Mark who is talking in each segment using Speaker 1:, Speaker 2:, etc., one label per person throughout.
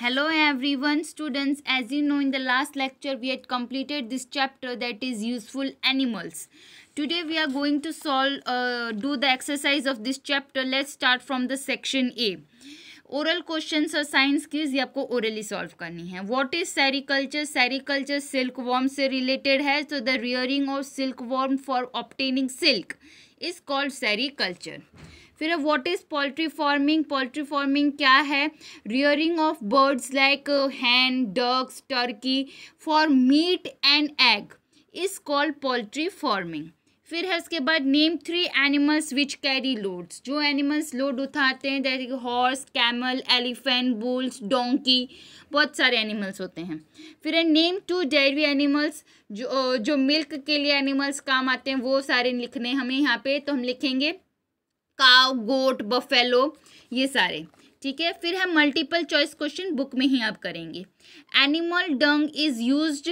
Speaker 1: hello everyone students as you know in the last lecture we had completed this chapter that is useful animals today we are going to solve uh, do the exercise of this chapter let's start from the section a oral question और science Qs ये आपको orally solve करनी है what is sericulture sericulture silk worm से related है तो the rearing of silk worm for obtaining silk is called sericulture फिर what is poultry farming poultry farming क्या है rearing of birds like hen ducks turkey for meat and egg is called poultry farming फिर है इसके बाद name three animals which carry loads जो animals load उठाते हैं जैसे कि horse camel elephant bulls donkey बहुत सारे एनिमल्स होते हैं फिर है नेम टू डेयरी एनिमल्स जो uh, जो मिल्क के लिए एनिमल्स काम आते हैं वो सारे लिखने हमें यहाँ पे तो हम लिखेंगे काव गोट बफेलो ये सारे ठीक है फिर है मल्टीपल चॉइस क्वेश्चन बुक में ही आप करेंगे animal dung is used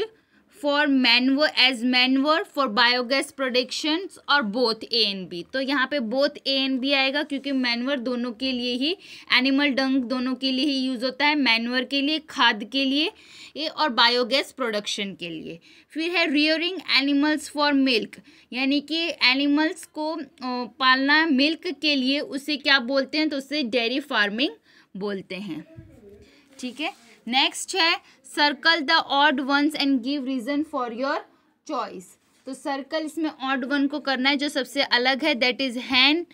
Speaker 1: for manure as manure for biogas production और बोथ ए एन बी तो यहाँ पे बोथ ए एन बी आएगा क्योंकि मैनवर दोनों के लिए ही एनिमल डंक दोनों के लिए ही यूज़ होता है मैनवर के लिए खाद के लिए और बायोगैस प्रोडक्शन के लिए फिर है रियरिंग एनिमल्स फॉर मिल्क यानी कि एनिमल्स को पालना मिल्क के लिए उसे क्या बोलते हैं तो उसे डेयरी फार्मिंग बोलते हैं ठीक है नेक्स्ट है circle the odd ones and give reason for your choice तो सर्कल इसमें ऑड वन को करना है जो सबसे अलग है दैट इज हैन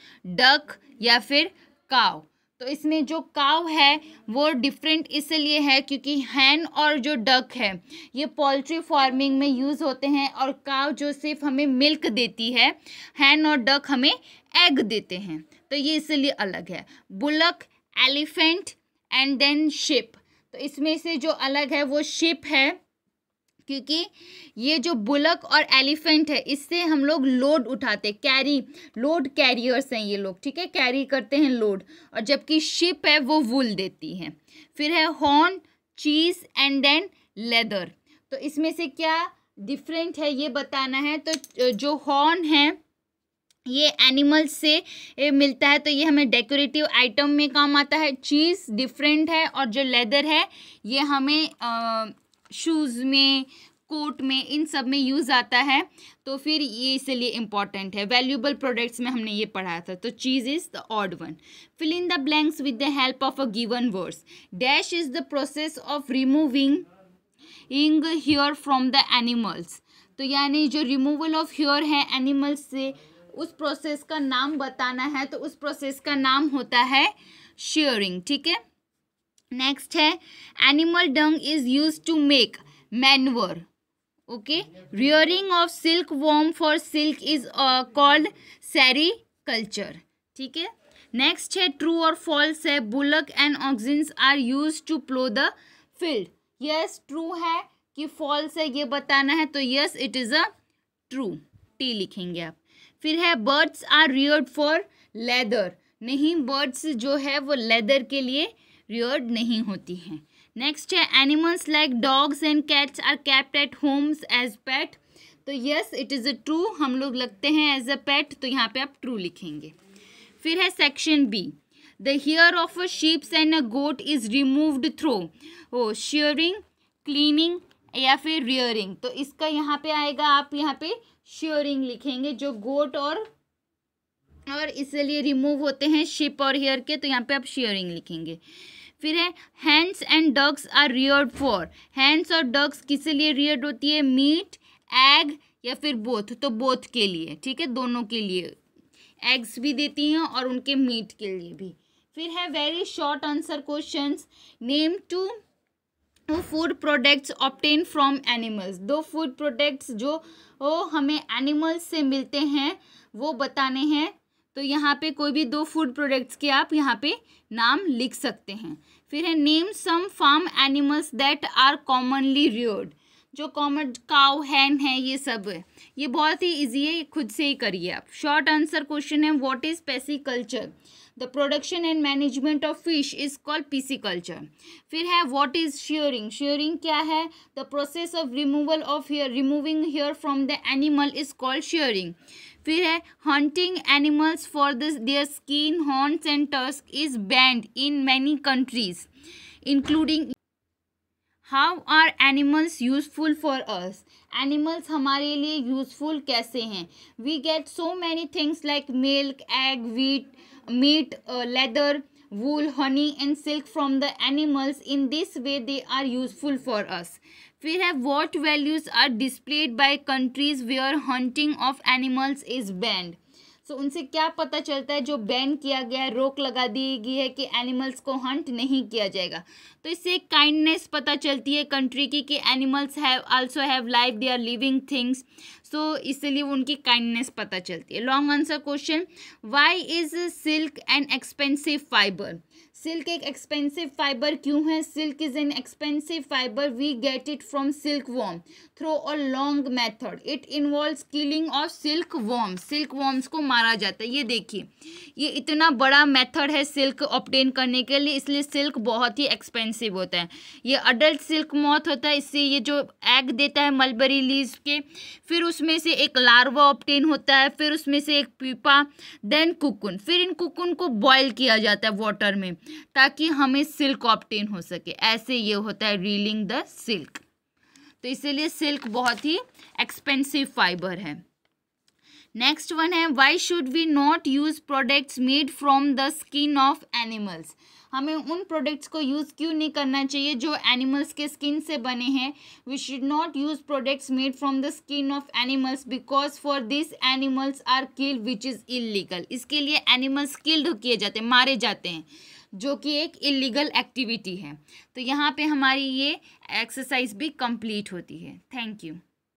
Speaker 1: डक या फिर काव तो इसमें जो काव है वो डिफरेंट इसलिए है क्योंकि हैन और जो डक है ये पोल्ट्री फार्मिंग में यूज़ होते हैं और काव जो सिर्फ हमें मिल्क देती है हैन और डक हमें एग देते हैं तो ये इसलिए अलग है bullock elephant and then ship तो इसमें से जो अलग है वो शिप है क्योंकि ये जो बुलक और एलिफेंट है इससे हम लोग लोड उठाते कैरी लोड कैरियर्स हैं ये लोग ठीक है कैरी करते हैं लोड और जबकि शिप है वो वुल देती है फिर है हॉर्न चीज एंड देन लेदर तो इसमें से क्या डिफरेंट है ये बताना है तो जो हॉर्न है ये एनिमल्स से ये मिलता है तो ये हमें डेकोरेटिव आइटम में काम आता है चीज़ डिफरेंट है और जो लेदर है ये हमें शूज़ में कोट में इन सब में यूज़ आता है तो फिर ये इसलिए इम्पॉर्टेंट है वैल्यूबल प्रोडक्ट्स में हमने ये पढ़ा था तो चीज़ is the odd one fill in the blanks with the help of a given words dash is the process of removing इंग हेयर फ्रॉम द एनिमल्स तो यानी जो रिमूवल ऑफ हेयर है एनिमल्स से उस प्रोसेस का नाम बताना है तो उस प्रोसेस का नाम होता है शेयरिंग ठीक है नेक्स्ट है animal dung is use to make manure okay rearing of silk worm for silk is called sericulture ठीक है नेक्स्ट है ट्रू और फॉल्स है bullock and oxens are use to plough the field yes true है कि false है ये बताना है तो yes it is a true T लिखेंगे आप फिर है birds are reared for leather नहीं बर्ड्स जो है वो लेदर के लिए रियर्ड नहीं होती हैं नेक्स्ट है animals like dogs and cats are kept at homes as pet तो yes it is a true हम लोग लगते हैं एज अ पेट तो यहाँ पे आप ट्रू लिखेंगे फिर है section B the hair of a sheeps and a goat is removed through o shearing cleaning या फिर रियरिंग तो इसका यहाँ पे आएगा आप यहाँ पे श्योरिंग लिखेंगे जो गोट और और इसलिए रिमूव होते हैं शिप और हेयर के तो यहाँ पे आप शेयरिंग लिखेंगे फिर है hens and ducks are reared for hens और डग्स किस लिए रियर्ड होती है मीट एग या फिर बोथ तो बोथ के लिए ठीक है दोनों के लिए एग्स भी देती हैं और उनके मीट के लिए भी फिर है very short answer questions name two food products obtained from animals दो फूड प्रोडक्ट्स जो वो हमें एनिमल्स से मिलते हैं वो बताने हैं तो यहाँ पे कोई भी दो फूड प्रोडक्ट्स के आप यहाँ पे नाम लिख सकते हैं फिर है name some farm animals that are commonly reared जो कॉमन काव हैन है ये सब है ये बहुत ही इजी है खुद से ही करिए आप शॉर्ट आंसर क्वेश्चन है what is pisciculture the production and management of fish is called pisciculture फिर है व्हाट इज शेयरिंग शेयरिंग क्या है the process of removal of hair removing hair from the animal is called shearing फिर है hunting animals for this their skin horns and tusk is banned in many countries including how are animals useful for us? Animals हमारे लिए useful कैसे हैं we get so many things like milk egg wheat meat leather wool, honey and silk from the animals. In this way, they are useful for us. We have what values are displayed by countries where hunting of animals is banned. So so, उनसे क्या पता चलता है जो ban किया गया है रोक लगा दी गई है कि एनिमल्स को हंट नहीं किया जाएगा तो इससे एक काइंडनेस पता चलती है कंट्री की कि animals have also have life they are living things so इसलिए उनकी काइंडनेस पता चलती है long answer question why is silk and expensive fibre सिल्क एक एक्सपेंसिव फाइबर क्यों है silk is an expensive fibre we get it from silk worm through a long method it involve killing of silk worm silk worms को मारा जाता है ये देखिए ये इतना बड़ा मेथड है सिल्क ऑप्टेन करने के लिए इसलिए सिल्क बहुत ही एक्सपेंसिव होता है ये अडल्ट सिल्क मौत होता है इससे ये जो एग देता है मलबरी लीज के फिर उस उसमें से एक लार्वा ऑप्टेन होता है फिर उसमें से एक पीपा देन कुकुन फिर इन कुकुन को बॉयल किया जाता है वाटर में ताकि हमें सिल्क ऑप्टेन हो सके ऐसे ये होता है रीलिंग द सिल्क तो इसीलिए सिल्क बहुत ही एक्सपेंसिव फाइबर है नेक्स्ट वन है why should we not use products made from the skin of animals हमें उन प्रोडक्ट्स को यूज़ क्यों नहीं करना चाहिए जो एनिमल्स के स्किन से बने हैं we should not use products made from the skin of animals because for this animals are killed which is illegal इसके लिए एनिमल्स किल्ड किए जाते हैं मारे जाते हैं जो कि एक इलीगल एक्टिविटी है तो यहाँ पे हमारी ये एक्सरसाइज भी कंप्लीट होती है थैंक यू